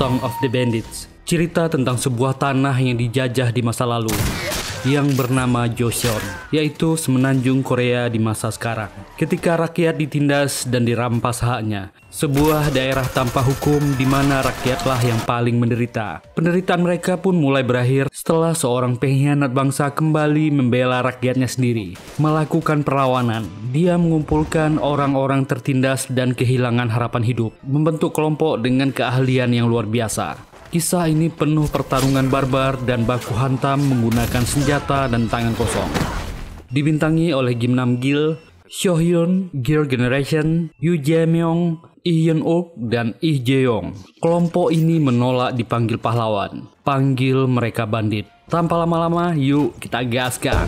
Song of the Bandits, cerita tentang sebuah tanah yang dijajah di masa lalu yang bernama Joseon, yaitu semenanjung Korea di masa sekarang. Ketika rakyat ditindas dan dirampas haknya, sebuah daerah tanpa hukum di mana rakyatlah yang paling menderita. Penderitaan mereka pun mulai berakhir setelah seorang pengkhianat bangsa kembali membela rakyatnya sendiri. Melakukan perlawanan, dia mengumpulkan orang-orang tertindas dan kehilangan harapan hidup, membentuk kelompok dengan keahlian yang luar biasa. Kisah ini penuh pertarungan barbar dan baku hantam menggunakan senjata dan tangan kosong. Dibintangi oleh Jim Nam Gil, Seo Hyun, Gear Generation, Yoo Jae Myung, Ian Ok dan Ih Jeong. Kelompok ini menolak dipanggil pahlawan, panggil mereka bandit. Tanpa lama-lama, yuk kita gaskan.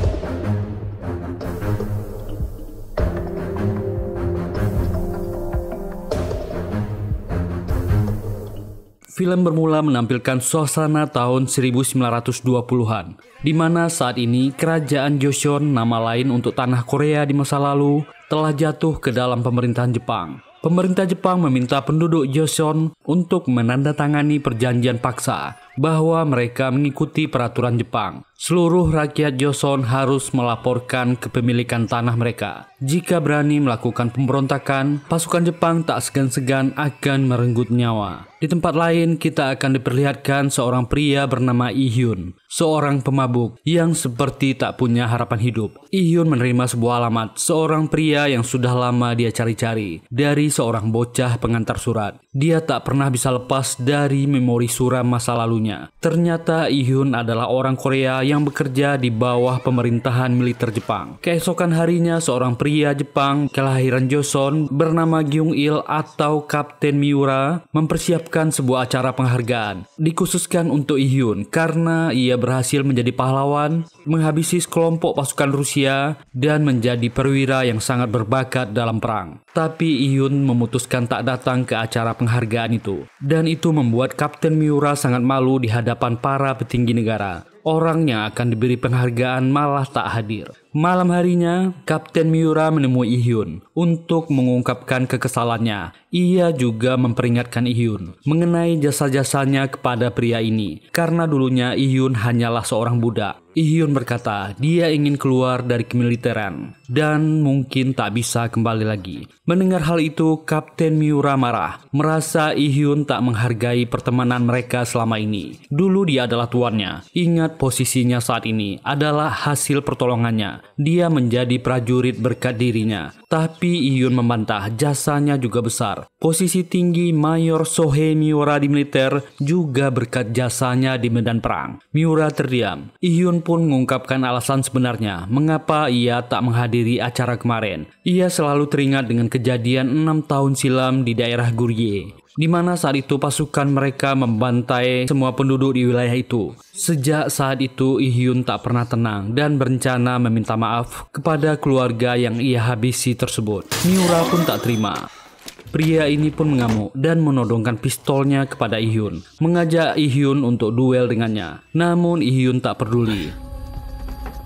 film bermula menampilkan suasana tahun 1920-an, di mana saat ini kerajaan Joseon, nama lain untuk tanah Korea di masa lalu, telah jatuh ke dalam pemerintahan Jepang pemerintah Jepang meminta penduduk Joseon untuk menandatangani perjanjian paksa bahwa mereka mengikuti peraturan Jepang. Seluruh rakyat Joseon harus melaporkan kepemilikan tanah mereka. Jika berani melakukan pemberontakan, pasukan Jepang tak segan-segan akan merenggut nyawa. Di tempat lain, kita akan diperlihatkan seorang pria bernama Ihyun, seorang pemabuk yang seperti tak punya harapan hidup. Ihyun menerima sebuah alamat seorang pria yang sudah lama dia cari-cari dari seorang bocah pengantar surat. Dia tak pernah bisa lepas dari memori suram masa lalunya. Ternyata Ihyun adalah orang Korea yang bekerja di bawah pemerintahan militer Jepang. Keesokan harinya, seorang pria Jepang kelahiran Joseon bernama Gyung Il atau Kapten Miura mempersiapkan sebuah acara penghargaan. Dikhususkan untuk Ihyun karena ia berhasil menjadi pahlawan, menghabisi sekelompok pasukan Rusia, dan menjadi perwira yang sangat berbakat dalam perang. Tapi Iyun memutuskan tak datang ke acara penghargaan itu. Dan itu membuat Kapten Miura sangat malu di hadapan para petinggi negara. Orangnya akan diberi penghargaan malah tak hadir. Malam harinya, Kapten Miura menemui Ihyun untuk mengungkapkan kekesalannya. Ia juga memperingatkan Ihyun mengenai jasa-jasanya kepada pria ini karena dulunya Ihyun hanyalah seorang budak. Ihyun berkata dia ingin keluar dari kemiliteran dan mungkin tak bisa kembali lagi. Mendengar hal itu, Kapten Miura marah, merasa Ihyun tak menghargai pertemanan mereka selama ini. Dulu dia adalah tuannya, ingat posisinya saat ini adalah hasil pertolongannya dia menjadi prajurit berkat dirinya. Tapi Iyun membantah jasanya juga besar. Posisi tinggi Mayor Sohe Miura di militer juga berkat jasanya di medan perang. Miura terdiam. Iyun pun mengungkapkan alasan sebenarnya mengapa ia tak menghadiri acara kemarin. Ia selalu teringat dengan kejadian enam tahun silam di daerah Gurye di mana saat itu pasukan mereka membantai semua penduduk di wilayah itu. Sejak saat itu, Ihyun tak pernah tenang dan berencana meminta maaf kepada keluarga yang ia habisi tersebut. Miura pun tak terima. Pria ini pun mengamuk dan menodongkan pistolnya kepada Ihyun, mengajak Ihyun untuk duel dengannya. Namun Ihyun tak peduli.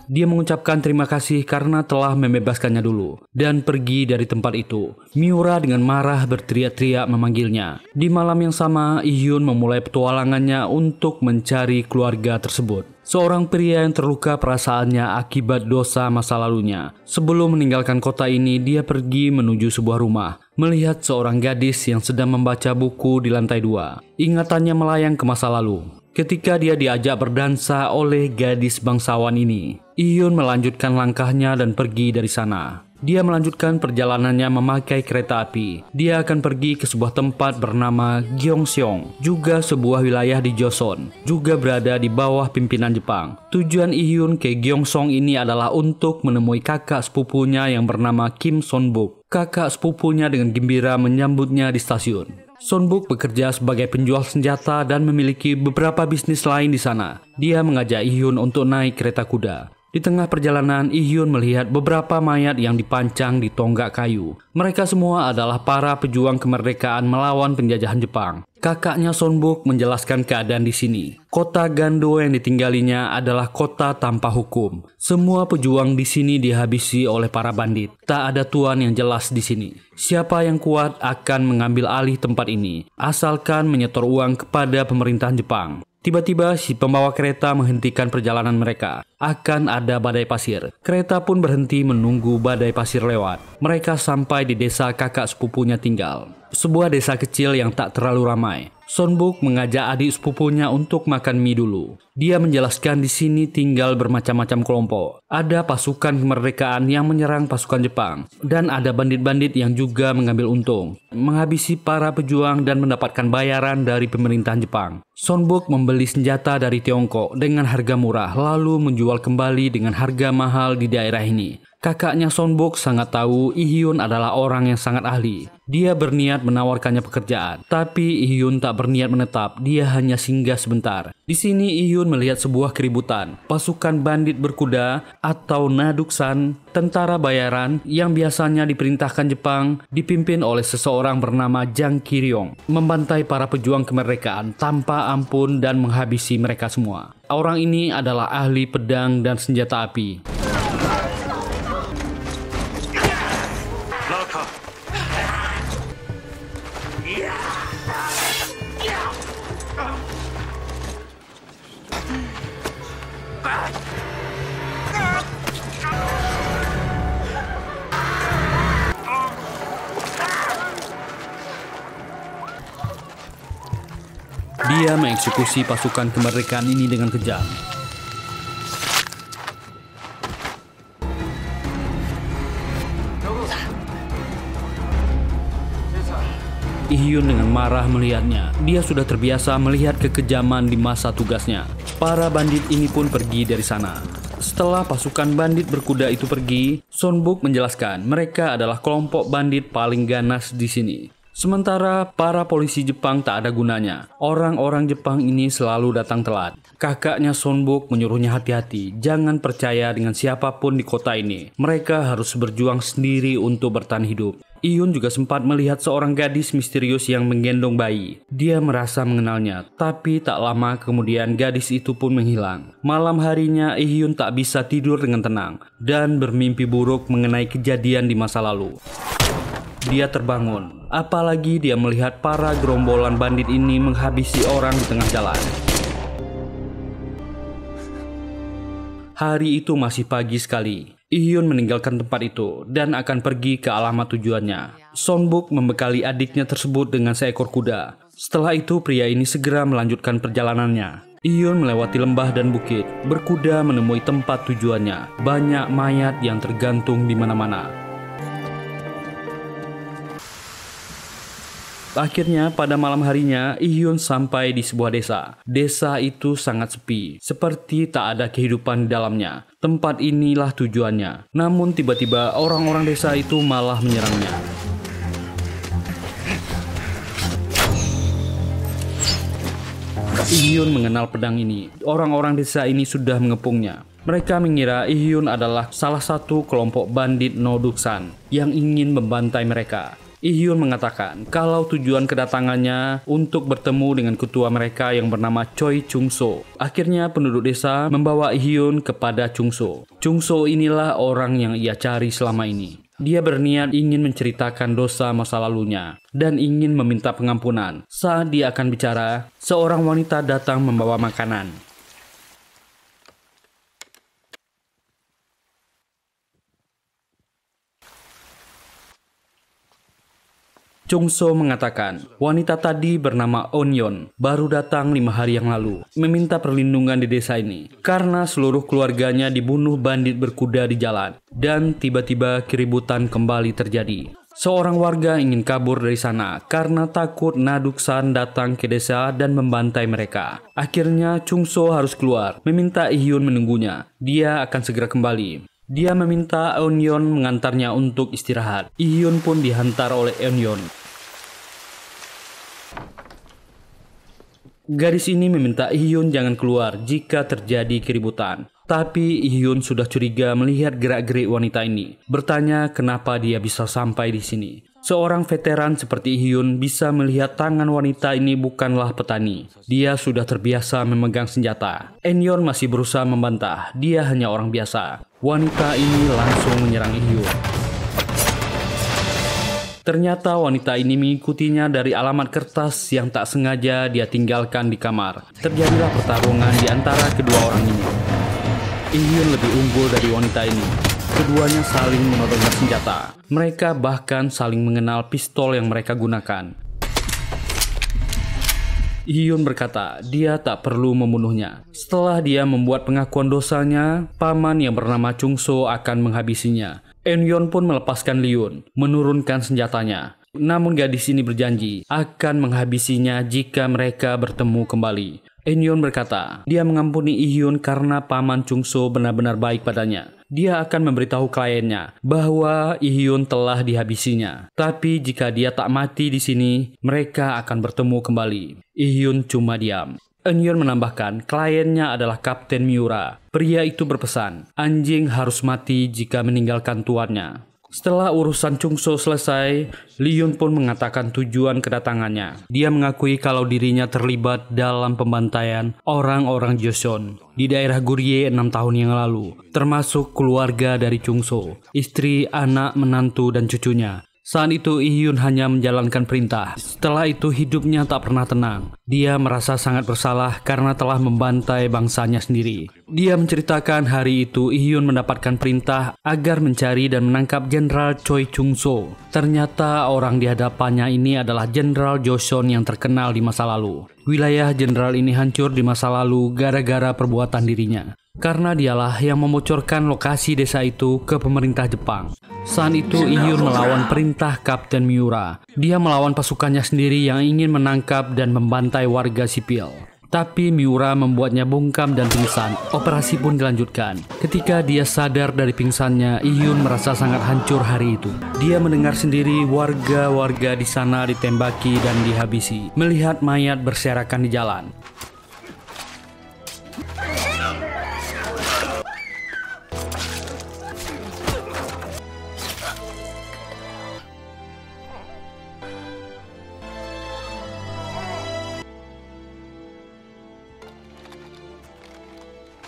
Dia mengucapkan terima kasih karena telah membebaskannya dulu dan pergi dari tempat itu. Miura dengan marah berteriak-teriak memanggilnya. Di malam yang sama, Ihyun memulai petualangannya untuk mencari keluarga tersebut seorang pria yang terluka perasaannya akibat dosa masa lalunya. Sebelum meninggalkan kota ini, dia pergi menuju sebuah rumah, melihat seorang gadis yang sedang membaca buku di lantai dua. Ingatannya melayang ke masa lalu. Ketika dia diajak berdansa oleh gadis bangsawan ini, Iyun melanjutkan langkahnya dan pergi dari sana. Dia melanjutkan perjalanannya memakai kereta api. Dia akan pergi ke sebuah tempat bernama Gyeongseong, juga sebuah wilayah di Joseon, juga berada di bawah pimpinan Jepang. Tujuan Ihyun ke Gyeongseong ini adalah untuk menemui kakak sepupunya yang bernama Kim Sonbuk. Kakak sepupunya dengan gembira menyambutnya di stasiun. Sonbuk bekerja sebagai penjual senjata dan memiliki beberapa bisnis lain di sana. Dia mengajak Ihyun untuk naik kereta kuda. Di tengah perjalanan, Ihyun melihat beberapa mayat yang dipancang di tonggak kayu. Mereka semua adalah para pejuang kemerdekaan melawan penjajahan Jepang. Kakaknya Sonbuk menjelaskan keadaan di sini. Kota Gando yang ditinggalinya adalah kota tanpa hukum. Semua pejuang di sini dihabisi oleh para bandit. Tak ada tuan yang jelas di sini. Siapa yang kuat akan mengambil alih tempat ini, asalkan menyetor uang kepada pemerintahan Jepang. Tiba-tiba si pembawa kereta menghentikan perjalanan mereka. Akan ada badai pasir. Kereta pun berhenti menunggu badai pasir lewat. Mereka sampai di desa kakak sepupunya tinggal. Sebuah desa kecil yang tak terlalu ramai. Sonbuk mengajak adik sepupunya untuk makan mie dulu. Dia menjelaskan di sini tinggal bermacam-macam kelompok. Ada pasukan kemerdekaan yang menyerang pasukan Jepang dan ada bandit-bandit yang juga mengambil untung, menghabisi para pejuang dan mendapatkan bayaran dari pemerintahan Jepang. Sonbuk membeli senjata dari Tiongkok dengan harga murah lalu menjual kembali dengan harga mahal di daerah ini. Kakaknya Sonbok sangat tahu Ihyun adalah orang yang sangat ahli. Dia berniat menawarkannya pekerjaan, tapi Ihyun tak berniat menetap. Dia hanya singgah sebentar. Di sini Ihyun melihat sebuah keributan. Pasukan bandit berkuda atau Naduksan, tentara bayaran yang biasanya diperintahkan Jepang, dipimpin oleh seseorang bernama Jang Kiryong, membantai para pejuang kemerdekaan tanpa ampun dan menghabisi mereka semua. Orang ini adalah ahli pedang dan senjata api. mengeksekusi pasukan kemerdekaan ini dengan kejam. Ihyun dengan marah melihatnya. Dia sudah terbiasa melihat kekejaman di masa tugasnya. Para bandit ini pun pergi dari sana. Setelah pasukan bandit berkuda itu pergi, Sonbuk menjelaskan mereka adalah kelompok bandit paling ganas di sini. Sementara para polisi Jepang tak ada gunanya. Orang-orang Jepang ini selalu datang telat. Kakaknya Sonbok menyuruhnya hati-hati, jangan percaya dengan siapapun di kota ini. Mereka harus berjuang sendiri untuk bertahan hidup. Iyun juga sempat melihat seorang gadis misterius yang menggendong bayi. Dia merasa mengenalnya, tapi tak lama kemudian gadis itu pun menghilang. Malam harinya Iyun tak bisa tidur dengan tenang dan bermimpi buruk mengenai kejadian di masa lalu dia terbangun. Apalagi dia melihat para gerombolan bandit ini menghabisi orang di tengah jalan. Hari itu masih pagi sekali. Ihyun meninggalkan tempat itu dan akan pergi ke alamat tujuannya. Sonbuk membekali adiknya tersebut dengan seekor kuda. Setelah itu pria ini segera melanjutkan perjalanannya. Ihyun melewati lembah dan bukit, berkuda menemui tempat tujuannya. Banyak mayat yang tergantung di mana-mana. Akhirnya pada malam harinya Ihyun sampai di sebuah desa. Desa itu sangat sepi, seperti tak ada kehidupan di dalamnya. Tempat inilah tujuannya. Namun tiba-tiba orang-orang desa itu malah menyerangnya. Ihyun mengenal pedang ini. Orang-orang desa ini sudah mengepungnya. Mereka mengira Ihyun adalah salah satu kelompok bandit Noduksan yang ingin membantai mereka. Ihyun mengatakan kalau tujuan kedatangannya untuk bertemu dengan ketua mereka yang bernama Choi Chungso. Akhirnya penduduk desa membawa Ihyun kepada Chungso. Chungso inilah orang yang ia cari selama ini. Dia berniat ingin menceritakan dosa masa lalunya dan ingin meminta pengampunan. Saat dia akan bicara, seorang wanita datang membawa makanan. Chung So mengatakan, wanita tadi bernama Onyon baru datang lima hari yang lalu, meminta perlindungan di desa ini karena seluruh keluarganya dibunuh bandit berkuda di jalan dan tiba-tiba keributan kembali terjadi. Seorang warga ingin kabur dari sana karena takut Naduksan datang ke desa dan membantai mereka. Akhirnya Chung So harus keluar, meminta Ihyun menunggunya. Dia akan segera kembali. Dia meminta Eunyeon mengantarnya untuk istirahat. Ihyun pun dihantar oleh Eunyeon. Gadis ini meminta Ihyun jangan keluar jika terjadi keributan. Tapi Ihyun sudah curiga melihat gerak-gerik wanita ini. Bertanya kenapa dia bisa sampai di sini. Seorang veteran seperti Ihyun bisa melihat tangan wanita ini bukanlah petani. Dia sudah terbiasa memegang senjata. Enyon masih berusaha membantah, dia hanya orang biasa. Wanita ini langsung menyerang Ihyo. Ternyata wanita ini mengikutinya dari alamat kertas yang tak sengaja dia tinggalkan di kamar. Terjadilah pertarungan di antara kedua orang ini. Ihyun lebih unggul dari wanita ini. Keduanya saling menodongkan senjata. Mereka bahkan saling mengenal pistol yang mereka gunakan. Ihyun berkata dia tak perlu membunuhnya. Setelah dia membuat pengakuan dosanya, paman yang bernama Chung Chungso akan menghabisinya. Eunyeon pun melepaskan Liun, menurunkan senjatanya. Namun gadis ini berjanji akan menghabisinya jika mereka bertemu kembali. Enyon berkata, dia mengampuni Ihyun karena paman Chungso benar-benar baik padanya dia akan memberitahu kliennya bahwa Ihyun telah dihabisinya. Tapi jika dia tak mati di sini, mereka akan bertemu kembali. Ihyun cuma diam. Eunyeon menambahkan, kliennya adalah Kapten Miura. Pria itu berpesan, anjing harus mati jika meninggalkan tuannya. Setelah urusan Chungso selesai, Yun pun mengatakan tujuan kedatangannya. Dia mengakui kalau dirinya terlibat dalam pembantaian orang-orang Joseon di daerah Gurye enam tahun yang lalu, termasuk keluarga dari Chungso, istri, anak, menantu, dan cucunya. Saat itu Ihyun hanya menjalankan perintah. Setelah itu hidupnya tak pernah tenang. Dia merasa sangat bersalah karena telah membantai bangsanya sendiri. Dia menceritakan hari itu Ihyun mendapatkan perintah agar mencari dan menangkap Jenderal Choi Chung So. Ternyata orang di hadapannya ini adalah Jenderal Joseon yang terkenal di masa lalu. Wilayah jenderal ini hancur di masa lalu gara-gara perbuatan dirinya karena dialah yang membocorkan lokasi desa itu ke pemerintah Jepang. Saat itu Ihyun melawan perintah Kapten Miura. Dia melawan pasukannya sendiri yang ingin menangkap dan membantai warga sipil. Tapi Miura membuatnya bungkam dan pingsan. Operasi pun dilanjutkan. Ketika dia sadar dari pingsannya, Iyun merasa sangat hancur hari itu. Dia mendengar sendiri warga-warga di sana ditembaki dan dihabisi, melihat mayat berserakan di jalan.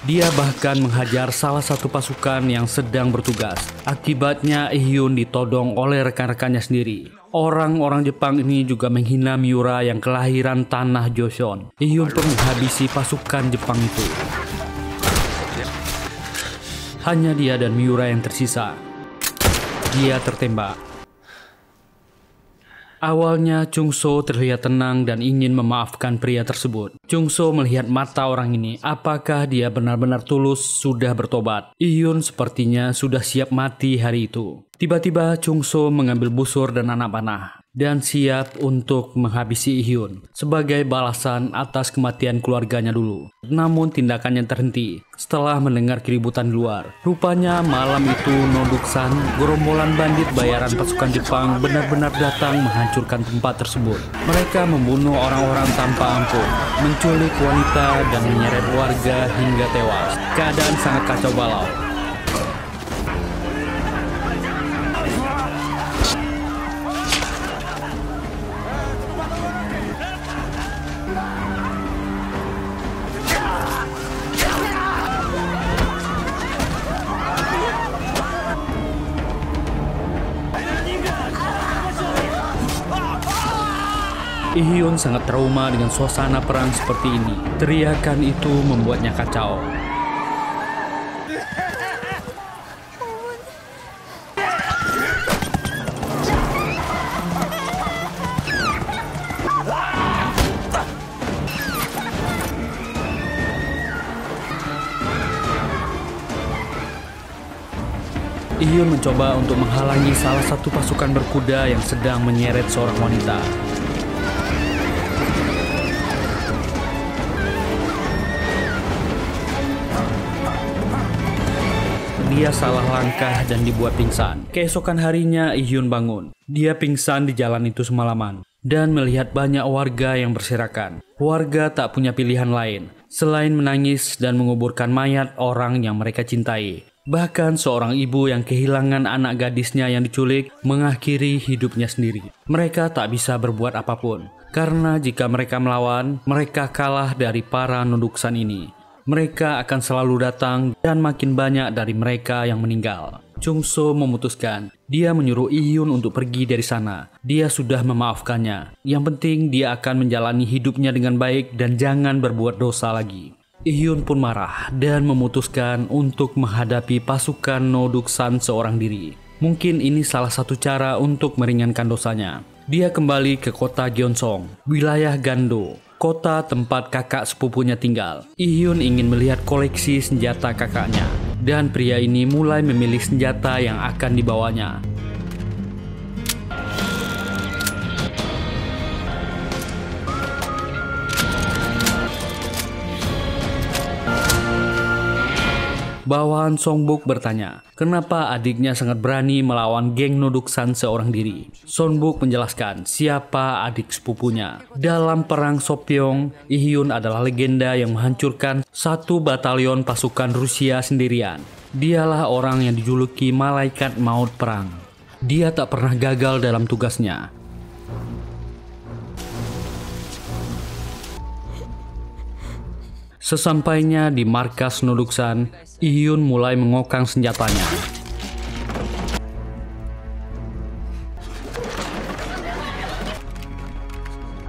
Dia bahkan menghajar salah satu pasukan yang sedang bertugas. Akibatnya Ihyun ditodong oleh rekan-rekannya sendiri. Orang-orang Jepang ini juga menghina Miura yang kelahiran tanah Joseon. Ihyun pun menghabisi pasukan Jepang itu. Hanya dia dan Miura yang tersisa. Dia tertembak. Awalnya Chung So terlihat tenang dan ingin memaafkan pria tersebut. Chung So melihat mata orang ini, apakah dia benar-benar tulus sudah bertobat. Iyun sepertinya sudah siap mati hari itu. Tiba-tiba Chung Chungso mengambil busur dan anak panah dan siap untuk menghabisi Ihyun sebagai balasan atas kematian keluarganya dulu. Namun tindakannya terhenti setelah mendengar keributan di luar. Rupanya malam itu Noduksan, gerombolan bandit bayaran pasukan Jepang benar-benar datang menghancurkan tempat tersebut. Mereka membunuh orang-orang tanpa ampun, menculik wanita dan menyeret warga hingga tewas. Keadaan sangat kacau balau. Ihyun sangat trauma dengan suasana perang seperti ini. Teriakan itu membuatnya kacau. Ihyun mencoba untuk menghalangi salah satu pasukan berkuda yang sedang menyeret seorang wanita. Ia salah langkah dan dibuat pingsan. Keesokan harinya, Yun bangun. Dia pingsan di jalan itu semalaman dan melihat banyak warga yang berserakan. Warga tak punya pilihan lain selain menangis dan menguburkan mayat orang yang mereka cintai. Bahkan seorang ibu yang kehilangan anak gadisnya yang diculik mengakhiri hidupnya sendiri. Mereka tak bisa berbuat apapun karena jika mereka melawan, mereka kalah dari para nunduksan ini mereka akan selalu datang dan makin banyak dari mereka yang meninggal. Chungso memutuskan, dia menyuruh Iyun untuk pergi dari sana. Dia sudah memaafkannya. Yang penting dia akan menjalani hidupnya dengan baik dan jangan berbuat dosa lagi. Iyun pun marah dan memutuskan untuk menghadapi pasukan San seorang diri. Mungkin ini salah satu cara untuk meringankan dosanya. Dia kembali ke kota Gyeongsong, wilayah Gando, kota tempat kakak sepupunya tinggal. Ihyun ingin melihat koleksi senjata kakaknya, dan pria ini mulai memilih senjata yang akan dibawanya. bawahan Songbok bertanya, kenapa adiknya sangat berani melawan geng Noduksan seorang diri. Songbok menjelaskan siapa adik sepupunya. Dalam perang Sopyong, Ihyun adalah legenda yang menghancurkan satu batalion pasukan Rusia sendirian. Dialah orang yang dijuluki malaikat maut perang. Dia tak pernah gagal dalam tugasnya, Sesampainya di markas Nuduksan. Iyun mulai mengokang senjatanya.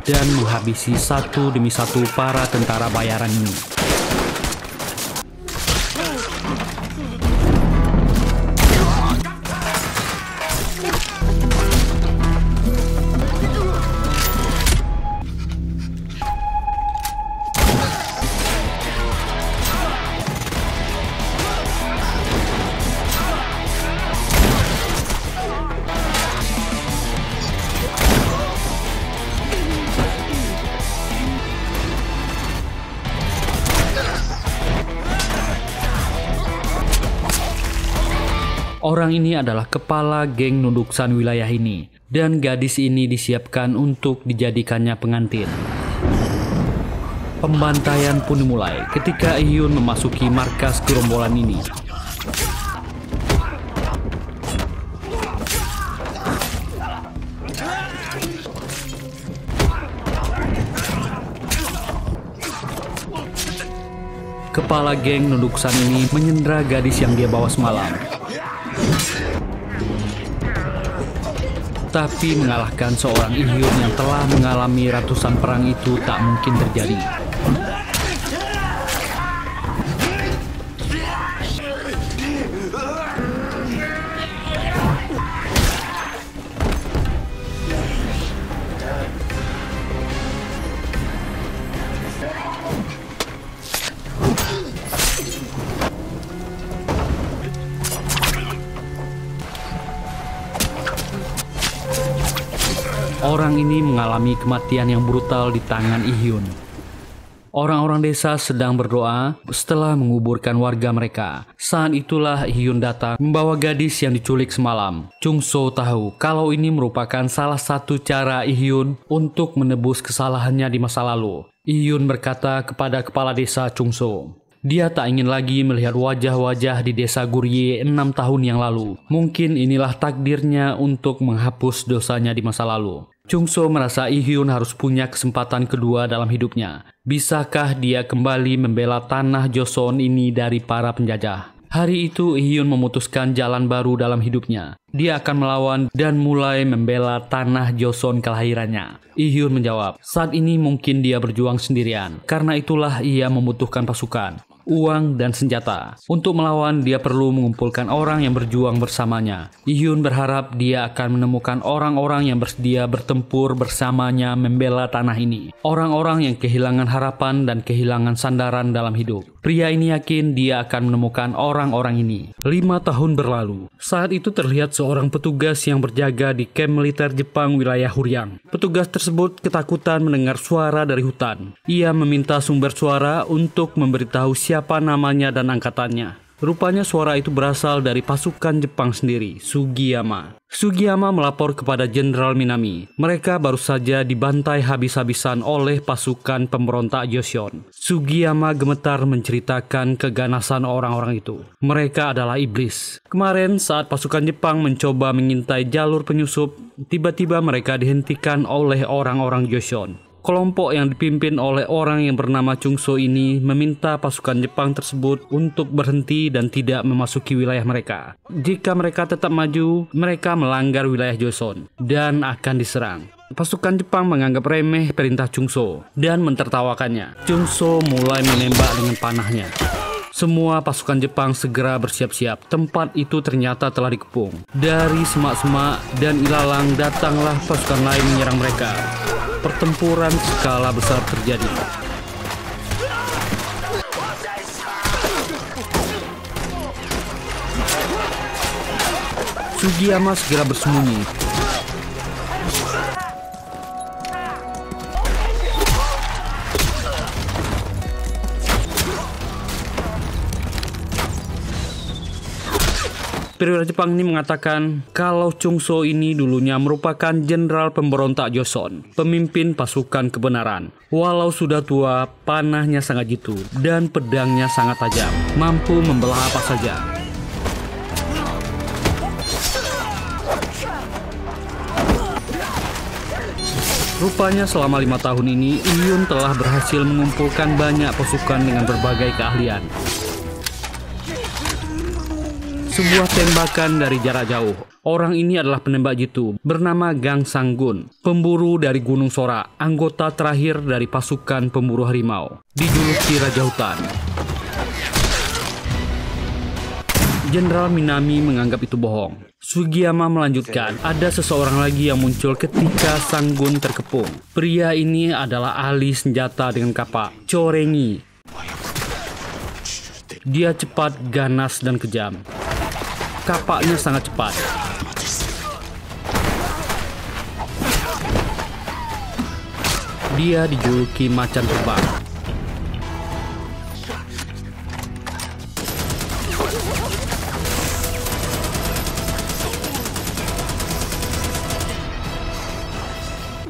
Dan menghabisi satu demi satu para tentara bayaran ini. Orang ini adalah kepala geng nunduksan wilayah ini, dan gadis ini disiapkan untuk dijadikannya pengantin. Pembantaian pun dimulai ketika Iyun memasuki markas gerombolan ini. Kepala geng nunduksan ini menyendera gadis yang dia bawa semalam Tapi mengalahkan seorang Ihyun yang telah mengalami ratusan perang itu tak mungkin terjadi. mengalami kematian yang brutal di tangan Ihyun. Orang-orang desa sedang berdoa setelah menguburkan warga mereka. Saat itulah Hyun datang membawa gadis yang diculik semalam. Chung So tahu kalau ini merupakan salah satu cara Hyun untuk menebus kesalahannya di masa lalu. Hyun berkata kepada kepala desa Chung So, dia tak ingin lagi melihat wajah-wajah di desa Gurye enam tahun yang lalu. Mungkin inilah takdirnya untuk menghapus dosanya di masa lalu. So merasa Ihyun harus punya kesempatan kedua dalam hidupnya. Bisakah dia kembali membela tanah Joseon ini dari para penjajah? Hari itu Ihyun memutuskan jalan baru dalam hidupnya. Dia akan melawan dan mulai membela tanah Joseon kelahirannya. Ihyun menjawab, saat ini mungkin dia berjuang sendirian. Karena itulah ia membutuhkan pasukan uang, dan senjata. Untuk melawan, dia perlu mengumpulkan orang yang berjuang bersamanya. Iyun berharap dia akan menemukan orang-orang yang bersedia bertempur bersamanya membela tanah ini. Orang-orang yang kehilangan harapan dan kehilangan sandaran dalam hidup. Pria ini yakin dia akan menemukan orang-orang ini. Lima tahun berlalu. Saat itu terlihat seorang petugas yang berjaga di kamp militer Jepang wilayah Huryang. Petugas tersebut ketakutan mendengar suara dari hutan. Ia meminta sumber suara untuk memberitahu siapa namanya dan angkatannya. Rupanya suara itu berasal dari pasukan Jepang sendiri, Sugiyama. Sugiyama melapor kepada Jenderal Minami. Mereka baru saja dibantai habis-habisan oleh pasukan pemberontak Yoshion. Sugiyama gemetar menceritakan keganasan orang-orang itu. Mereka adalah iblis. Kemarin saat pasukan Jepang mencoba mengintai jalur penyusup, tiba-tiba mereka dihentikan oleh orang-orang Yoshion. Kelompok yang dipimpin oleh orang yang bernama Chungso ini meminta pasukan Jepang tersebut untuk berhenti dan tidak memasuki wilayah mereka. Jika mereka tetap maju, mereka melanggar wilayah Joseon dan akan diserang. Pasukan Jepang menganggap remeh perintah Chungso dan mentertawakannya. Chungso mulai menembak dengan panahnya. Semua pasukan Jepang segera bersiap-siap. Tempat itu ternyata telah dikepung. Dari semak-semak dan ilalang datanglah pasukan lain menyerang mereka pertempuran skala besar terjadi. Sugiyama segera bersembunyi perwira Jepang ini mengatakan kalau Chungso ini dulunya merupakan jenderal pemberontak Joseon, pemimpin pasukan kebenaran. Walau sudah tua, panahnya sangat jitu dan pedangnya sangat tajam, mampu membelah apa saja. Rupanya selama lima tahun ini, Iyun telah berhasil mengumpulkan banyak pasukan dengan berbagai keahlian sebuah tembakan dari jarak jauh. Orang ini adalah penembak jitu bernama Gang Sanggun, pemburu dari Gunung Sora, anggota terakhir dari pasukan pemburu harimau, dijuluki Raja Hutan. Jenderal Minami menganggap itu bohong. Sugiyama melanjutkan, ada seseorang lagi yang muncul ketika Sanggun terkepung. Pria ini adalah ahli senjata dengan kapak, Chorengi. Dia cepat, ganas, dan kejam kapaknya sangat cepat. Dia dijuluki macan terbang.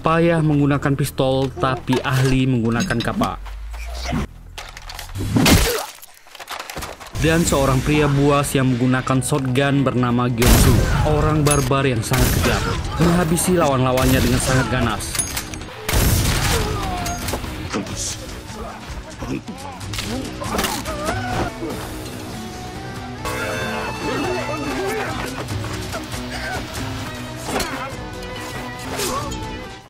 Payah menggunakan pistol, tapi ahli menggunakan kapak dan seorang pria buas yang menggunakan shotgun bernama Gyeongsu, orang barbar yang sangat kejam, menghabisi lawan-lawannya dengan sangat ganas.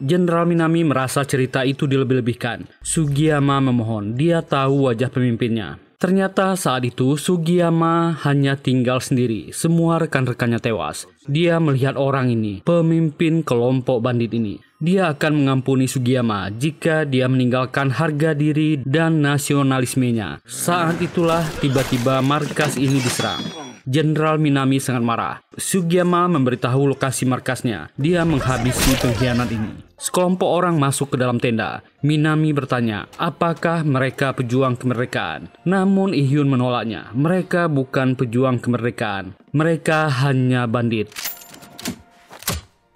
Jenderal Minami merasa cerita itu dilebih-lebihkan. Sugiyama memohon, dia tahu wajah pemimpinnya. Ternyata saat itu Sugiyama hanya tinggal sendiri. Semua rekan-rekannya tewas. Dia melihat orang ini, pemimpin kelompok bandit ini. Dia akan mengampuni Sugiyama jika dia meninggalkan harga diri dan nasionalismenya. Saat itulah tiba-tiba markas ini diserang. Jenderal Minami sangat marah. Sugiyama memberitahu lokasi markasnya. Dia menghabisi pengkhianat ini. Sekelompok orang masuk ke dalam tenda. Minami bertanya, apakah mereka pejuang kemerdekaan? Namun Ihyun menolaknya. Mereka bukan pejuang kemerdekaan. Mereka hanya bandit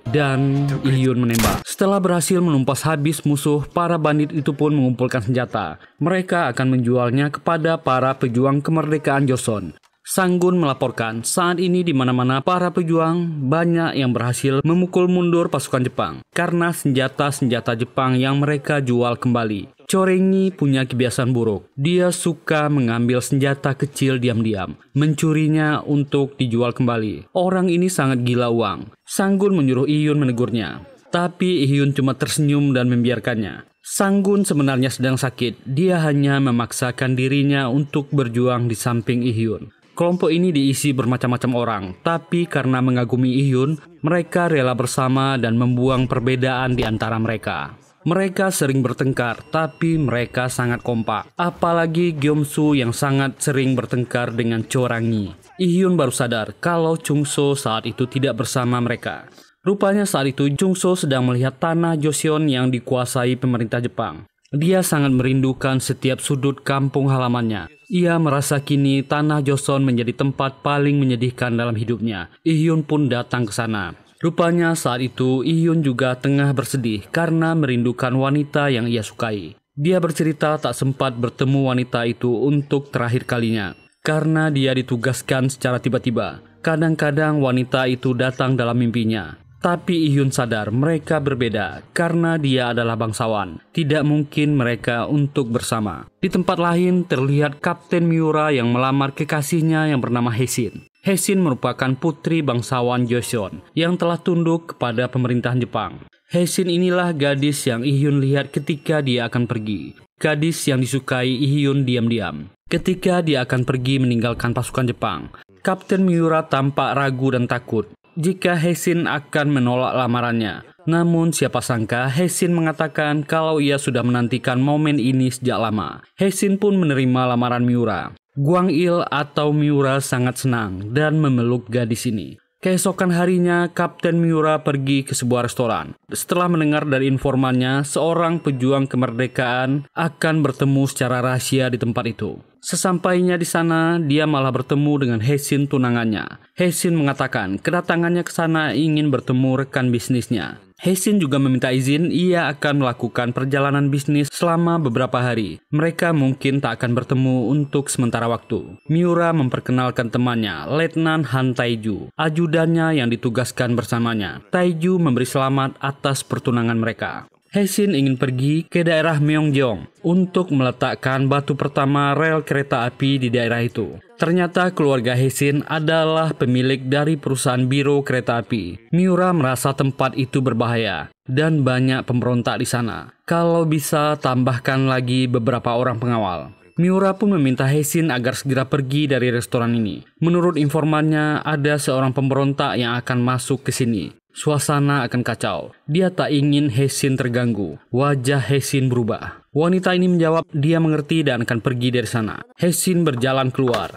dan Ihyun menembak. Setelah berhasil menumpas habis musuh, para bandit itu pun mengumpulkan senjata. Mereka akan menjualnya kepada para pejuang kemerdekaan Joseon. Sanggun melaporkan saat ini di mana-mana para pejuang banyak yang berhasil memukul mundur pasukan Jepang karena senjata-senjata Jepang yang mereka jual kembali. Corengi punya kebiasaan buruk. Dia suka mengambil senjata kecil diam-diam, mencurinya untuk dijual kembali. Orang ini sangat gila uang. Sanggun menyuruh Iyun menegurnya. Tapi Iyun cuma tersenyum dan membiarkannya. Sanggun sebenarnya sedang sakit. Dia hanya memaksakan dirinya untuk berjuang di samping Ihyun. Kelompok ini diisi bermacam-macam orang, tapi karena mengagumi Ihyun, mereka rela bersama dan membuang perbedaan di antara mereka. Mereka sering bertengkar, tapi mereka sangat kompak. Apalagi Gyeongsu yang sangat sering bertengkar dengan Chorangi. Ihyun baru sadar kalau Chungso saat itu tidak bersama mereka. Rupanya saat itu Chungso sedang melihat tanah Joseon yang dikuasai pemerintah Jepang. Dia sangat merindukan setiap sudut kampung halamannya. Ia merasa kini tanah Joseon menjadi tempat paling menyedihkan dalam hidupnya. Ihyun pun datang ke sana. Rupanya saat itu Ihyun juga tengah bersedih karena merindukan wanita yang ia sukai. Dia bercerita tak sempat bertemu wanita itu untuk terakhir kalinya karena dia ditugaskan secara tiba-tiba. Kadang-kadang wanita itu datang dalam mimpinya. Tapi Ihyun sadar mereka berbeda karena dia adalah bangsawan. Tidak mungkin mereka untuk bersama. Di tempat lain terlihat Kapten Miura yang melamar kekasihnya yang bernama Hesin. Hesin merupakan putri bangsawan Joseon yang telah tunduk kepada pemerintahan Jepang. Hesin inilah gadis yang Ihyun lihat ketika dia akan pergi. Gadis yang disukai Ihyun diam-diam. Ketika dia akan pergi meninggalkan pasukan Jepang, Kapten Miura tampak ragu dan takut jika Hesin akan menolak lamarannya. Namun siapa sangka Hesin mengatakan kalau ia sudah menantikan momen ini sejak lama. Hesin pun menerima lamaran Miura. Guang Il atau Miura sangat senang dan memeluk gadis ini. Keesokan harinya, Kapten Miura pergi ke sebuah restoran. Setelah mendengar dari informannya, seorang pejuang kemerdekaan akan bertemu secara rahasia di tempat itu. Sesampainya di sana, dia malah bertemu dengan Hesin tunangannya. Hesin mengatakan kedatangannya ke sana ingin bertemu rekan bisnisnya. Heisin juga meminta izin ia akan melakukan perjalanan bisnis selama beberapa hari. Mereka mungkin tak akan bertemu untuk sementara waktu. Miura memperkenalkan temannya, Letnan Han Taiju, ajudannya yang ditugaskan bersamanya. Taiju memberi selamat atas pertunangan mereka. Hesin ingin pergi ke daerah Myeongjong untuk meletakkan batu pertama rel kereta api di daerah itu. Ternyata keluarga Hesin adalah pemilik dari perusahaan biro kereta api. Miura merasa tempat itu berbahaya dan banyak pemberontak di sana. Kalau bisa tambahkan lagi beberapa orang pengawal. Miura pun meminta Hesin agar segera pergi dari restoran ini. Menurut informannya, ada seorang pemberontak yang akan masuk ke sini. Suasana akan kacau. Dia tak ingin Hesin terganggu. Wajah Hesin berubah. Wanita ini menjawab dia mengerti dan akan pergi dari sana. Hesin berjalan keluar.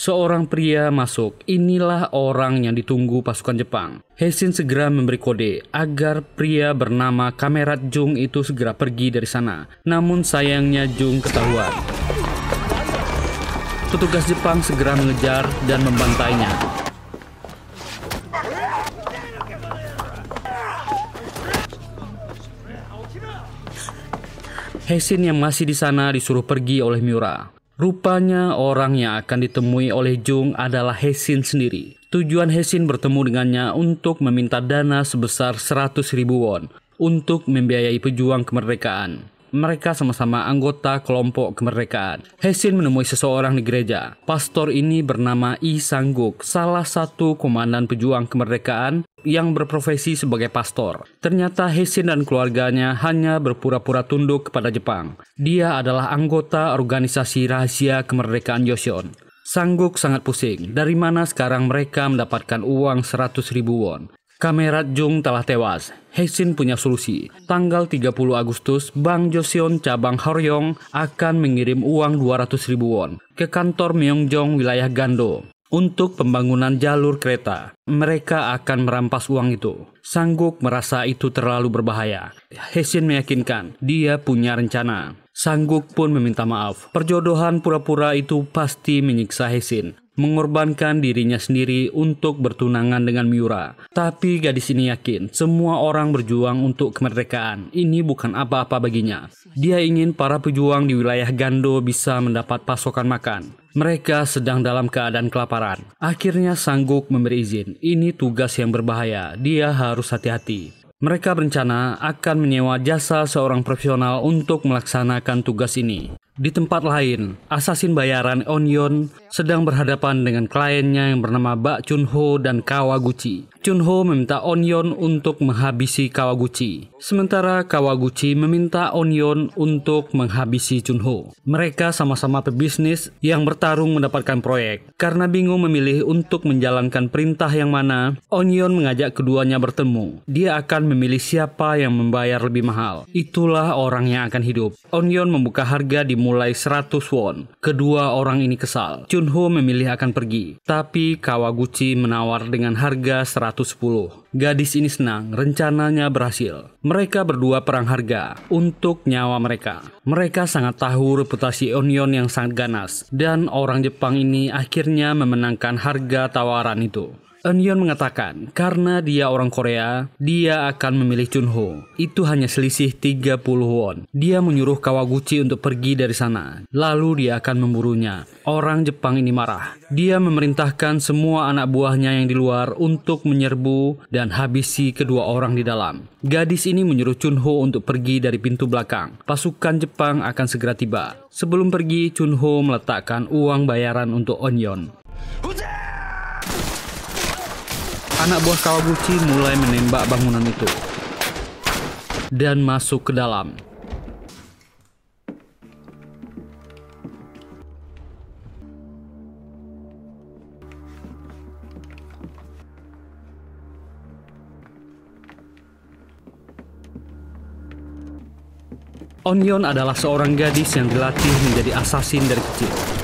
Seorang pria masuk. Inilah orang yang ditunggu pasukan Jepang. Hesin segera memberi kode agar pria bernama Kamerat Jung itu segera pergi dari sana. Namun sayangnya Jung ketahuan. Petugas Jepang segera mengejar dan membantainya. Hesin yang masih di sana disuruh pergi oleh Miura. Rupanya orang yang akan ditemui oleh Jung adalah Hesin sendiri. Tujuan Hesin bertemu dengannya untuk meminta dana sebesar 100 ribu won untuk membiayai pejuang kemerdekaan. Mereka sama-sama anggota kelompok kemerdekaan. Hesin menemui seseorang di gereja. Pastor ini bernama I Sangguk, salah satu komandan pejuang kemerdekaan yang berprofesi sebagai pastor. Ternyata Hesin dan keluarganya hanya berpura-pura tunduk kepada Jepang. Dia adalah anggota organisasi rahasia kemerdekaan Yosion. Sangguk sangat pusing. Dari mana sekarang mereka mendapatkan uang 100 ribu won? Kamerat Jung telah tewas. Hesin punya solusi. Tanggal 30 Agustus, Bang Joseon cabang Horyong akan mengirim uang 200 ribu won ke kantor Myeongjong wilayah Gando untuk pembangunan jalur kereta. Mereka akan merampas uang itu. Sangguk merasa itu terlalu berbahaya. Hesin meyakinkan dia punya rencana. Sangguk pun meminta maaf. Perjodohan pura-pura itu pasti menyiksa Hesin mengorbankan dirinya sendiri untuk bertunangan dengan Miura. Tapi gadis ini yakin semua orang berjuang untuk kemerdekaan. Ini bukan apa-apa baginya. Dia ingin para pejuang di wilayah Gando bisa mendapat pasokan makan. Mereka sedang dalam keadaan kelaparan. Akhirnya Sangguk memberi izin. Ini tugas yang berbahaya. Dia harus hati-hati. Mereka berencana akan menyewa jasa seorang profesional untuk melaksanakan tugas ini. Di tempat lain, asasin bayaran Onion sedang berhadapan dengan kliennya yang bernama Bak Chunho dan Kawaguchi. Chunho meminta Onion untuk menghabisi Kawaguchi, sementara Kawaguchi meminta Onion untuk menghabisi Chunho. Mereka sama-sama pebisnis yang bertarung mendapatkan proyek. Karena bingung memilih untuk menjalankan perintah yang mana, Onion mengajak keduanya bertemu. Dia akan memilih siapa yang membayar lebih mahal. Itulah orang yang akan hidup. Onion membuka harga dimulai 100 won. Kedua orang ini kesal. Chunho Junho memilih akan pergi, tapi Kawaguchi menawar dengan harga 110. Gadis ini senang, rencananya berhasil. Mereka berdua perang harga untuk nyawa mereka. Mereka sangat tahu reputasi Onion yang sangat ganas, dan orang Jepang ini akhirnya memenangkan harga tawaran itu. Eunyeon mengatakan, karena dia orang Korea, dia akan memilih Chunho. Itu hanya selisih 30 won. Dia menyuruh Kawaguchi untuk pergi dari sana. Lalu dia akan memburunya. Orang Jepang ini marah. Dia memerintahkan semua anak buahnya yang di luar untuk menyerbu dan habisi kedua orang di dalam. Gadis ini menyuruh Chunho untuk pergi dari pintu belakang. Pasukan Jepang akan segera tiba. Sebelum pergi, Chunho meletakkan uang bayaran untuk Onion anak buah Kawaguchi mulai menembak bangunan itu dan masuk ke dalam. Onion adalah seorang gadis yang dilatih menjadi asasin dari kecil.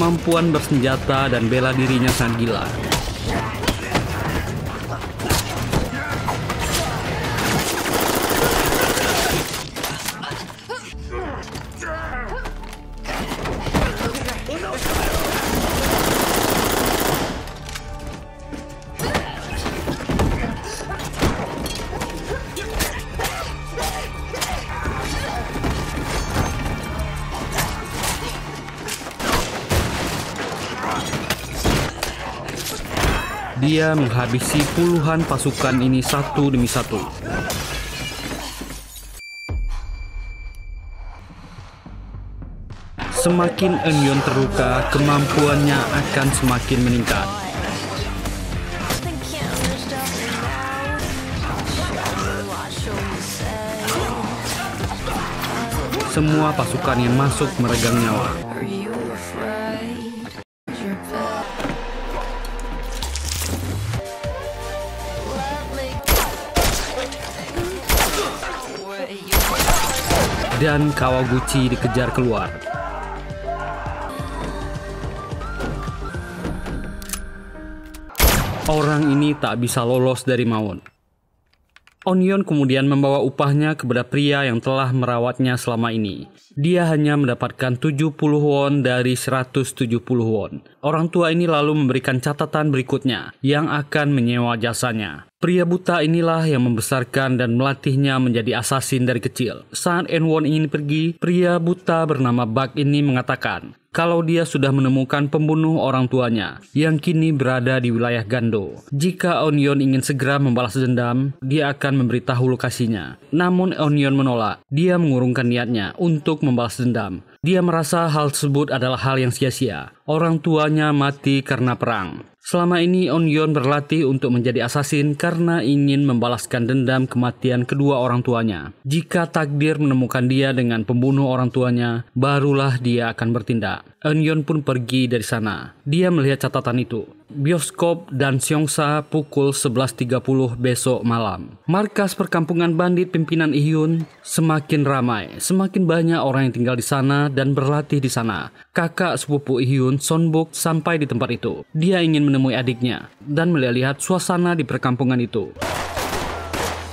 kemampuan bersenjata dan bela dirinya sangat gila. menghabisi puluhan pasukan ini satu demi satu. Semakin Enyon terluka, kemampuannya akan semakin meningkat. Semua pasukan yang masuk meregang nyawa. Kemudian Kawaguchi dikejar keluar. Orang ini tak bisa lolos dari Mawon. Onion kemudian membawa upahnya kepada pria yang telah merawatnya selama ini. Dia hanya mendapatkan 70 won dari 170 won. Orang tua ini lalu memberikan catatan berikutnya yang akan menyewa jasanya. Pria buta inilah yang membesarkan dan melatihnya menjadi asasin dari kecil. Saat Enwon ingin pergi, pria buta bernama Bak ini mengatakan kalau dia sudah menemukan pembunuh orang tuanya yang kini berada di wilayah Gando. Jika Onion ingin segera membalas dendam, dia akan memberitahu lokasinya. Namun Onion menolak. Dia mengurungkan niatnya untuk membalas dendam. Dia merasa hal tersebut adalah hal yang sia-sia. Orang tuanya mati karena perang. Selama ini Yeon berlatih untuk menjadi asasin karena ingin membalaskan dendam kematian kedua orang tuanya. Jika takdir menemukan dia dengan pembunuh orang tuanya, barulah dia akan bertindak. Eunyeon pun pergi dari sana. Dia melihat catatan itu. Bioskop dan Seongsa pukul 11.30 besok malam. Markas perkampungan bandit pimpinan Ihyun semakin ramai, semakin banyak orang yang tinggal di sana dan berlatih di sana. Kakak sepupu Ihyun, Sonbok, sampai di tempat itu. Dia ingin menemui adiknya dan melihat suasana di perkampungan itu.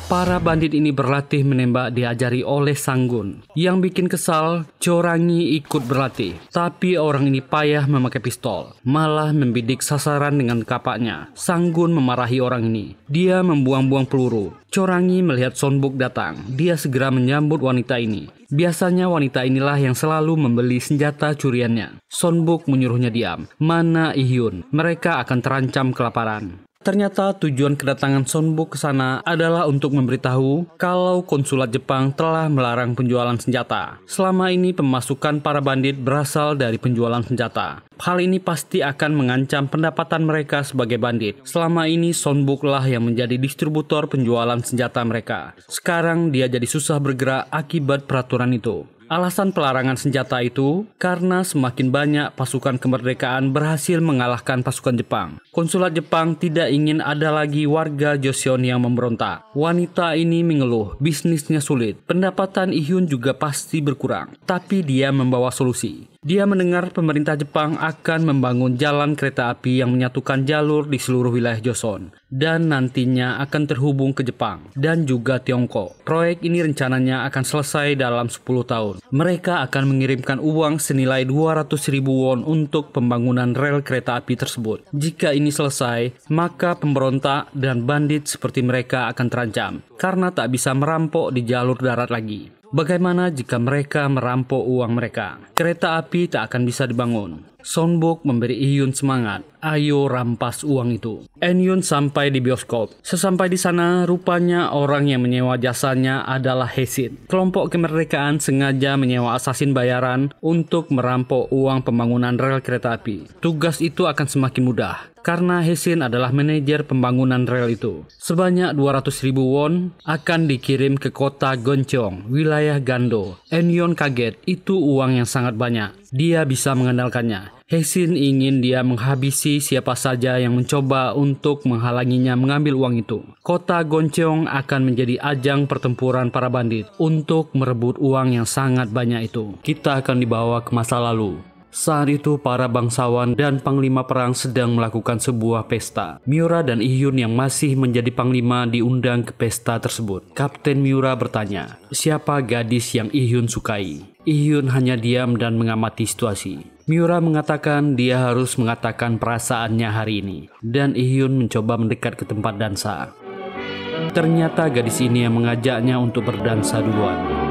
Para bandit ini berlatih menembak diajari oleh Sanggun. Yang bikin kesal, Corangi ikut berlatih. Tapi orang ini payah memakai pistol, malah membidik sasaran dengan kapaknya. Sanggun memarahi orang ini. Dia membuang-buang peluru. Corangi melihat Sonbuk datang. Dia segera menyambut wanita ini. Biasanya wanita inilah yang selalu membeli senjata curiannya. Sonbuk menyuruhnya diam. Mana Ihyun? Mereka akan terancam kelaparan. Ternyata tujuan kedatangan Sonbo ke sana adalah untuk memberitahu kalau konsulat Jepang telah melarang penjualan senjata. Selama ini pemasukan para bandit berasal dari penjualan senjata. Hal ini pasti akan mengancam pendapatan mereka sebagai bandit. Selama ini Sonbuk lah yang menjadi distributor penjualan senjata mereka. Sekarang dia jadi susah bergerak akibat peraturan itu. Alasan pelarangan senjata itu karena semakin banyak pasukan kemerdekaan berhasil mengalahkan pasukan Jepang. Konsulat Jepang tidak ingin ada lagi warga Joseon yang memberontak. Wanita ini mengeluh, bisnisnya sulit, pendapatan Ihyun juga pasti berkurang. Tapi dia membawa solusi dia mendengar pemerintah Jepang akan membangun jalan kereta api yang menyatukan jalur di seluruh wilayah Joseon dan nantinya akan terhubung ke Jepang dan juga Tiongkok. Proyek ini rencananya akan selesai dalam 10 tahun. Mereka akan mengirimkan uang senilai 200 ribu won untuk pembangunan rel kereta api tersebut. Jika ini selesai, maka pemberontak dan bandit seperti mereka akan terancam karena tak bisa merampok di jalur darat lagi. Bagaimana jika mereka merampok uang mereka? Kereta api tak akan bisa dibangun. Sonbok memberi Iyun semangat. Ayo rampas uang itu. Enyun sampai di bioskop. Sesampai di sana, rupanya orang yang menyewa jasanya adalah Hesit. Kelompok kemerdekaan sengaja menyewa asasin bayaran untuk merampok uang pembangunan rel kereta api. Tugas itu akan semakin mudah karena Hesin adalah manajer pembangunan rel itu. Sebanyak 200 ribu won akan dikirim ke kota Goncong, wilayah Gando. Enyon kaget, itu uang yang sangat banyak. Dia bisa mengandalkannya. Hesin ingin dia menghabisi siapa saja yang mencoba untuk menghalanginya mengambil uang itu. Kota Goncong akan menjadi ajang pertempuran para bandit untuk merebut uang yang sangat banyak itu. Kita akan dibawa ke masa lalu. Saat itu para bangsawan dan panglima perang sedang melakukan sebuah pesta. Miura dan Ihyun yang masih menjadi panglima diundang ke pesta tersebut. Kapten Miura bertanya, siapa gadis yang Ihyun sukai? Ihyun hanya diam dan mengamati situasi. Miura mengatakan dia harus mengatakan perasaannya hari ini. Dan Ihyun mencoba mendekat ke tempat dansa. Ternyata gadis ini yang mengajaknya untuk berdansa duluan.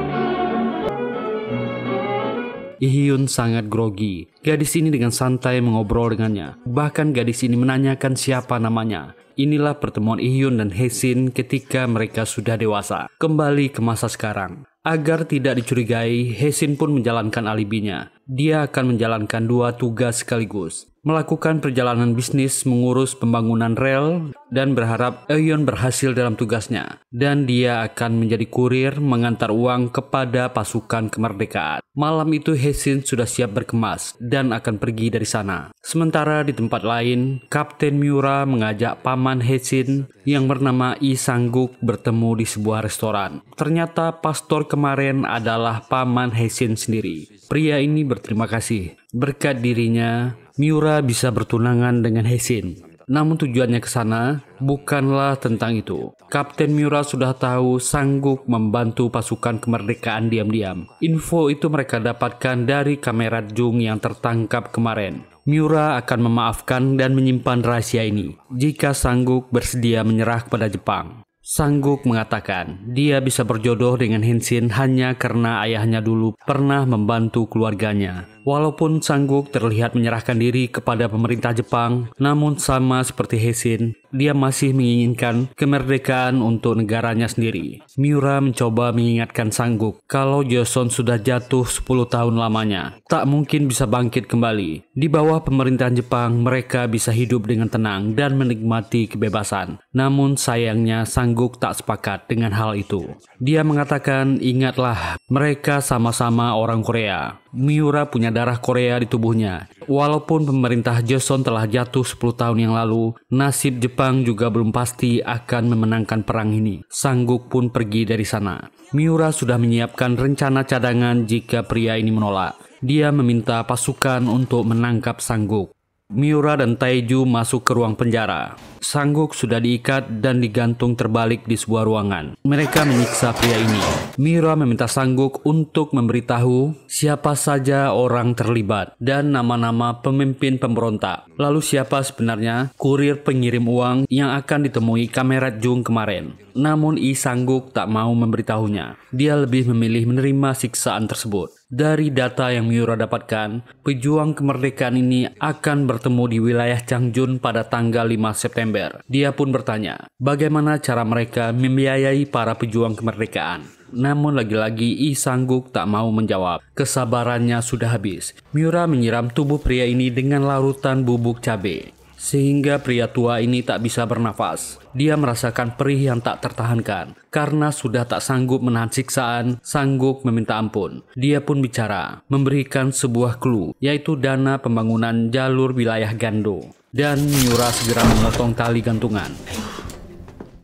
Ihyun sangat grogi. Gadis ini dengan santai mengobrol dengannya. Bahkan gadis ini menanyakan siapa namanya. Inilah pertemuan Ihyun dan Hesin ketika mereka sudah dewasa. Kembali ke masa sekarang. Agar tidak dicurigai, Hesin pun menjalankan alibinya. Dia akan menjalankan dua tugas sekaligus melakukan perjalanan bisnis mengurus pembangunan rel dan berharap Eun berhasil dalam tugasnya dan dia akan menjadi kurir mengantar uang kepada pasukan kemerdekaan. Malam itu Hesin sudah siap berkemas dan akan pergi dari sana. Sementara di tempat lain, Kapten Miura mengajak paman Hesin yang bernama I Sangguk bertemu di sebuah restoran. Ternyata pastor kemarin adalah paman Hesin sendiri. Pria ini berterima kasih. Berkat dirinya, Miura bisa bertunangan dengan Hesin. Namun tujuannya ke sana bukanlah tentang itu. Kapten Miura sudah tahu sanggup membantu pasukan kemerdekaan diam-diam. Info itu mereka dapatkan dari kamera Jung yang tertangkap kemarin. Miura akan memaafkan dan menyimpan rahasia ini jika sanggup bersedia menyerah kepada Jepang. Sangguk mengatakan dia bisa berjodoh dengan Henshin hanya karena ayahnya dulu pernah membantu keluarganya Walaupun Sangguk terlihat menyerahkan diri kepada pemerintah Jepang, namun sama seperti Hesin, dia masih menginginkan kemerdekaan untuk negaranya sendiri. Miura mencoba mengingatkan Sangguk kalau Joseon sudah jatuh 10 tahun lamanya, tak mungkin bisa bangkit kembali. Di bawah pemerintahan Jepang, mereka bisa hidup dengan tenang dan menikmati kebebasan. Namun sayangnya Sangguk tak sepakat dengan hal itu. Dia mengatakan, ingatlah, mereka sama-sama orang Korea. Miura punya darah Korea di tubuhnya. Walaupun pemerintah Joseon telah jatuh 10 tahun yang lalu, nasib Jepang juga belum pasti akan memenangkan perang ini. Sangguk pun pergi dari sana. Miura sudah menyiapkan rencana cadangan jika pria ini menolak. Dia meminta pasukan untuk menangkap Sangguk. Miura dan Taiju masuk ke ruang penjara. Sangguk sudah diikat dan digantung terbalik di sebuah ruangan. Mereka menyiksa pria ini. Miura meminta Sangguk untuk memberitahu siapa saja orang terlibat dan nama-nama pemimpin pemberontak. Lalu siapa sebenarnya kurir pengirim uang yang akan ditemui kamera Jung kemarin. Namun I Sangguk tak mau memberitahunya. Dia lebih memilih menerima siksaan tersebut. Dari data yang Miura dapatkan, pejuang kemerdekaan ini akan bertemu di wilayah Changjun pada tanggal 5 September. Dia pun bertanya, bagaimana cara mereka membiayai para pejuang kemerdekaan? Namun lagi-lagi I Sangguk tak mau menjawab. Kesabarannya sudah habis. Miura menyiram tubuh pria ini dengan larutan bubuk cabai sehingga pria tua ini tak bisa bernafas. Dia merasakan perih yang tak tertahankan karena sudah tak sanggup menahan siksaan, sanggup meminta ampun. Dia pun bicara, memberikan sebuah clue, yaitu dana pembangunan jalur wilayah Gando. Dan Miura segera memotong tali gantungan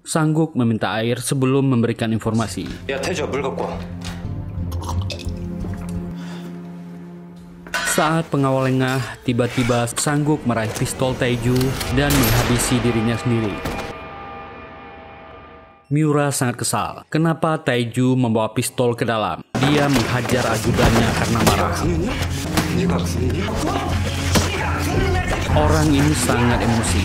Sangguk meminta air sebelum memberikan informasi. Ya, saat pengawal lengah tiba-tiba sanggup meraih pistol Taiju dan menghabisi dirinya sendiri. Miura sangat kesal. Kenapa Taiju membawa pistol ke dalam? Dia menghajar ajudannya karena marah. Orang ini sangat emosi.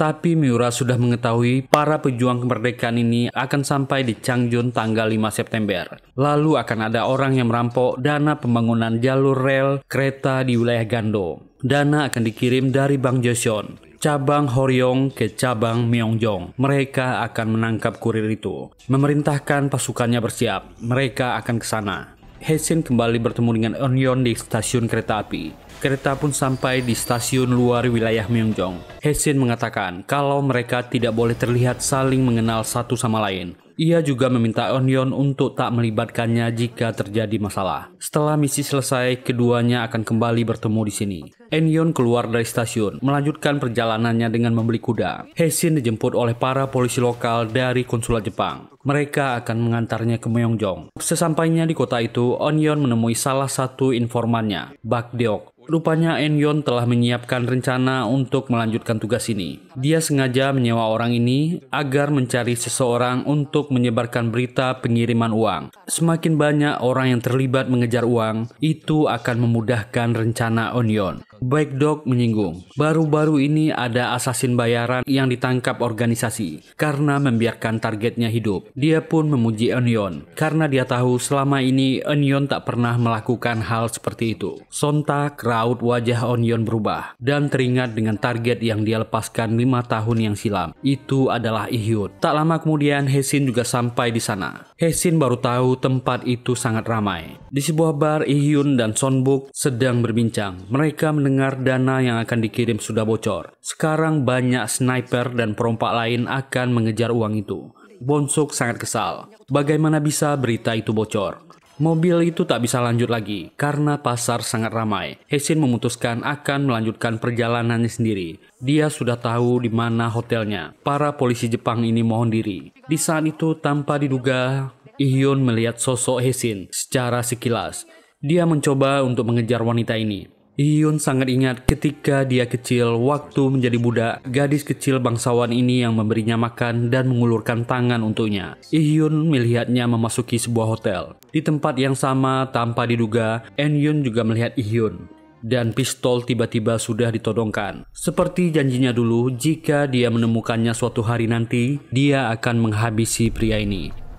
Tapi Miura sudah mengetahui para pejuang kemerdekaan ini akan sampai di Changjun tanggal 5 September. Lalu akan ada orang yang merampok dana pembangunan jalur rel kereta di wilayah Gando. Dana akan dikirim dari Bang Joseon, cabang Horyong ke cabang Myeongjong. Mereka akan menangkap kurir itu. Memerintahkan pasukannya bersiap. Mereka akan ke sana. Hesin kembali bertemu dengan Onion di stasiun kereta api kereta pun sampai di stasiun luar wilayah Myeongjong. Hesin mengatakan kalau mereka tidak boleh terlihat saling mengenal satu sama lain. Ia juga meminta Yeon untuk tak melibatkannya jika terjadi masalah. Setelah misi selesai, keduanya akan kembali bertemu di sini. Yeon keluar dari stasiun, melanjutkan perjalanannya dengan membeli kuda. Hesin dijemput oleh para polisi lokal dari konsulat Jepang. Mereka akan mengantarnya ke Myeongjong. Sesampainya di kota itu, Yeon menemui salah satu informannya, Bak Deok, Rupanya Enyon telah menyiapkan rencana untuk melanjutkan tugas ini. Dia sengaja menyewa orang ini agar mencari seseorang untuk menyebarkan berita pengiriman uang. Semakin banyak orang yang terlibat mengejar uang, itu akan memudahkan rencana Enyon. Black Dog menyinggung, baru-baru ini ada asasin bayaran yang ditangkap organisasi karena membiarkan targetnya hidup. Dia pun memuji Onion karena dia tahu selama ini Onion tak pernah melakukan hal seperti itu. Sontak, raut wajah Onion berubah dan teringat dengan target yang dia lepaskan lima tahun yang silam. Itu adalah Ihyun. Tak lama kemudian Hesin juga sampai di sana. Hesin baru tahu tempat itu sangat ramai. Di sebuah bar, Ihyun dan Sonbuk sedang berbincang. Mereka mendengar mendengar dana yang akan dikirim sudah bocor. Sekarang banyak sniper dan perompak lain akan mengejar uang itu. Bonsuk sangat kesal. Bagaimana bisa berita itu bocor? Mobil itu tak bisa lanjut lagi karena pasar sangat ramai. Hesin memutuskan akan melanjutkan perjalanannya sendiri. Dia sudah tahu di mana hotelnya. Para polisi Jepang ini mohon diri. Di saat itu tanpa diduga, Ihyun melihat sosok Hesin secara sekilas. Dia mencoba untuk mengejar wanita ini. Iyun sangat ingat ketika dia kecil waktu menjadi budak, gadis kecil bangsawan ini yang memberinya makan dan mengulurkan tangan untuknya. Iyun melihatnya memasuki sebuah hotel. Di tempat yang sama tanpa diduga, Enyun juga melihat Iyun. Dan pistol tiba-tiba sudah ditodongkan. Seperti janjinya dulu, jika dia menemukannya suatu hari nanti, dia akan menghabisi pria ini.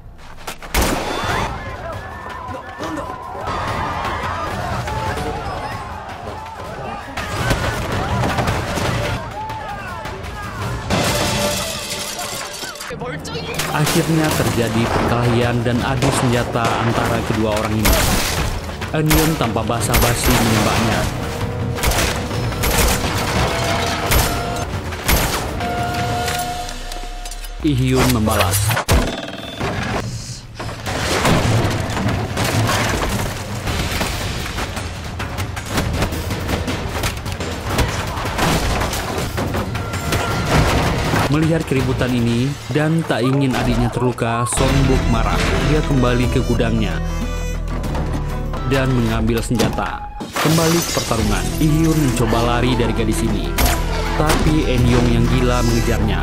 akhirnya terjadi perkelahian dan adu senjata antara kedua orang ini. Enyun tanpa basa-basi menembaknya. Ihyun membalas. Melihat keributan ini dan tak ingin adiknya terluka, Songbuk marah. Dia kembali ke gudangnya dan mengambil senjata. Kembali ke pertarungan, Ihyun mencoba lari dari gadis ini. Tapi Enyong yang gila mengejarnya.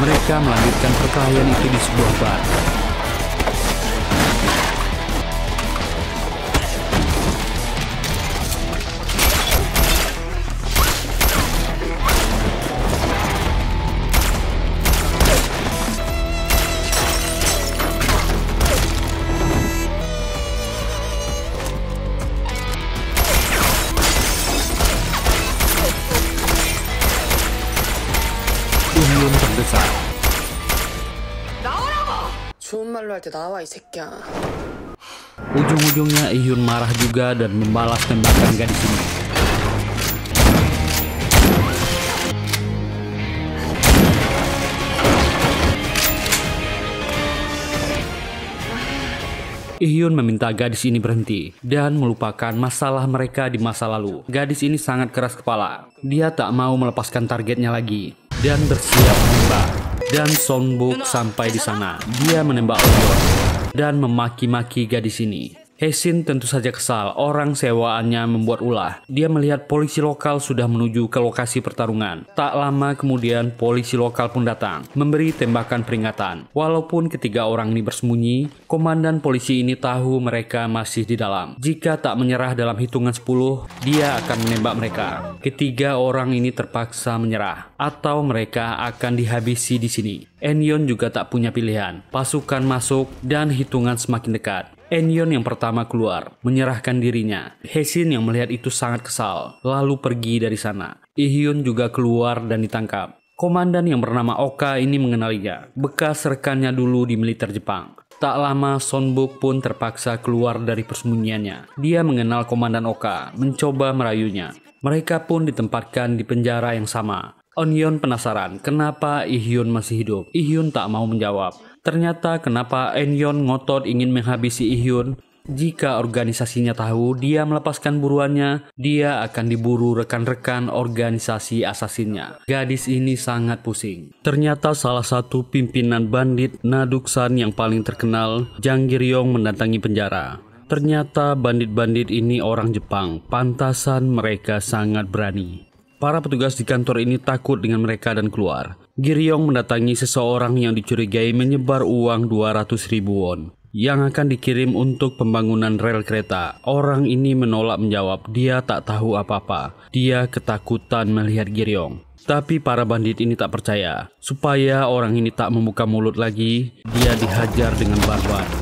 Mereka melanjutkan perkelahian itu di sebuah bar. 이 새끼야. Ujung-ujungnya Ihyun marah juga dan membalas tembakan gadis ini. Ihyun meminta gadis ini berhenti dan melupakan masalah mereka di masa lalu. Gadis ini sangat keras kepala. Dia tak mau melepaskan targetnya lagi dan bersiap menembak. Dan Sonbok sampai di sana. Dia menembak Oyon dan memaki-maki gadis ini. Hesin tentu saja kesal, orang sewaannya membuat ulah. Dia melihat polisi lokal sudah menuju ke lokasi pertarungan. Tak lama kemudian polisi lokal pun datang, memberi tembakan peringatan. Walaupun ketiga orang ini bersembunyi, komandan polisi ini tahu mereka masih di dalam. Jika tak menyerah dalam hitungan 10, dia akan menembak mereka. Ketiga orang ini terpaksa menyerah, atau mereka akan dihabisi di sini. Enyon juga tak punya pilihan. Pasukan masuk dan hitungan semakin dekat. Enyon yang pertama keluar, menyerahkan dirinya. Hesin yang melihat itu sangat kesal, lalu pergi dari sana. Ihyun juga keluar dan ditangkap. Komandan yang bernama Oka ini mengenalinya, bekas rekannya dulu di militer Jepang. Tak lama Sonbuk pun terpaksa keluar dari persembunyiannya. Dia mengenal Komandan Oka, mencoba merayunya. Mereka pun ditempatkan di penjara yang sama. Onyon penasaran kenapa Ihyun masih hidup. Ihyun tak mau menjawab. Ternyata kenapa Enyon ngotot ingin menghabisi Ihyun? Jika organisasinya tahu dia melepaskan buruannya, dia akan diburu rekan-rekan organisasi asasinya Gadis ini sangat pusing. Ternyata salah satu pimpinan bandit Naduksan yang paling terkenal, Jang Giryong mendatangi penjara. Ternyata bandit-bandit ini orang Jepang, pantasan mereka sangat berani. Para petugas di kantor ini takut dengan mereka dan keluar. Giryong mendatangi seseorang yang dicurigai menyebar uang 200 ribu won yang akan dikirim untuk pembangunan rel kereta. Orang ini menolak menjawab, dia tak tahu apa-apa. Dia ketakutan melihat Giryong. Tapi para bandit ini tak percaya. Supaya orang ini tak membuka mulut lagi, dia dihajar dengan barbar.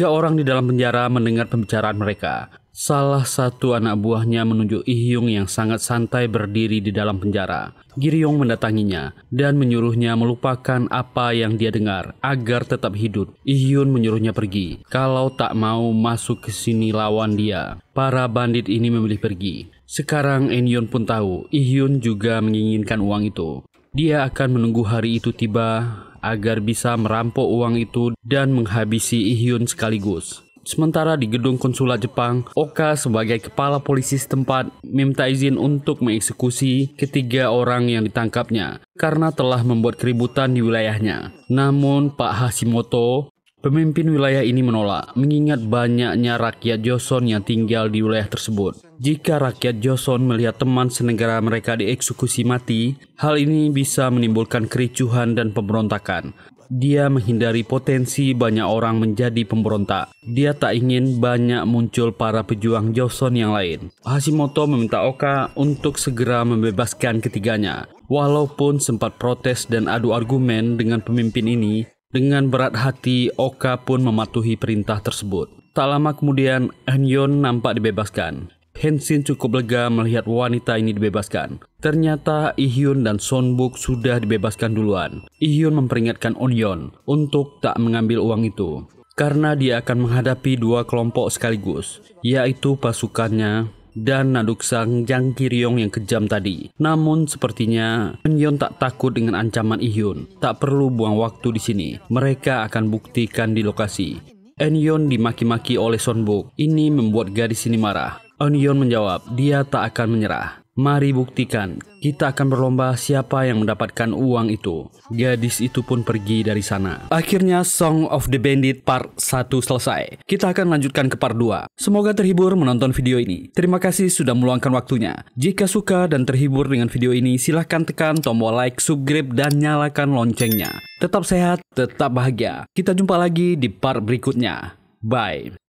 Tiga orang di dalam penjara mendengar pembicaraan mereka. Salah satu anak buahnya menunjuk Ihyung yang sangat santai berdiri di dalam penjara. Giryong mendatanginya dan menyuruhnya melupakan apa yang dia dengar agar tetap hidup. Ihyun menyuruhnya pergi. Kalau tak mau masuk ke sini lawan dia. Para bandit ini memilih pergi. Sekarang Enyon pun tahu Ihyun juga menginginkan uang itu. Dia akan menunggu hari itu tiba agar bisa merampok uang itu dan menghabisi Ihyun sekaligus. Sementara di gedung konsulat Jepang, Oka sebagai kepala polisi setempat meminta izin untuk mengeksekusi ketiga orang yang ditangkapnya karena telah membuat keributan di wilayahnya. Namun Pak Hashimoto Pemimpin wilayah ini menolak, mengingat banyaknya rakyat Joseon yang tinggal di wilayah tersebut. Jika rakyat Joseon melihat teman senegara mereka dieksekusi mati, hal ini bisa menimbulkan kericuhan dan pemberontakan. Dia menghindari potensi banyak orang menjadi pemberontak. Dia tak ingin banyak muncul para pejuang Joseon yang lain. Hashimoto meminta Oka untuk segera membebaskan ketiganya. Walaupun sempat protes dan adu argumen dengan pemimpin ini, dengan berat hati, Oka pun mematuhi perintah tersebut. Tak lama kemudian, Henyon nampak dibebaskan. Henshin cukup lega melihat wanita ini dibebaskan. Ternyata Ihyun dan Sonbuk sudah dibebaskan duluan. Ihyun memperingatkan Onyon untuk tak mengambil uang itu karena dia akan menghadapi dua kelompok sekaligus, yaitu pasukannya dan Naduk Sang Jang Kiryong yang kejam tadi. Namun sepertinya Eunyeon tak takut dengan ancaman Ihyun. Tak perlu buang waktu di sini. Mereka akan buktikan di lokasi. Enyon dimaki-maki oleh Sonbuk. Ini membuat gadis ini marah. Enyon menjawab, dia tak akan menyerah. Mari buktikan, kita akan berlomba siapa yang mendapatkan uang itu. Gadis itu pun pergi dari sana. Akhirnya Song of the Bandit part 1 selesai. Kita akan lanjutkan ke part 2. Semoga terhibur menonton video ini. Terima kasih sudah meluangkan waktunya. Jika suka dan terhibur dengan video ini, silahkan tekan tombol like, subscribe, dan nyalakan loncengnya. Tetap sehat, tetap bahagia. Kita jumpa lagi di part berikutnya. Bye.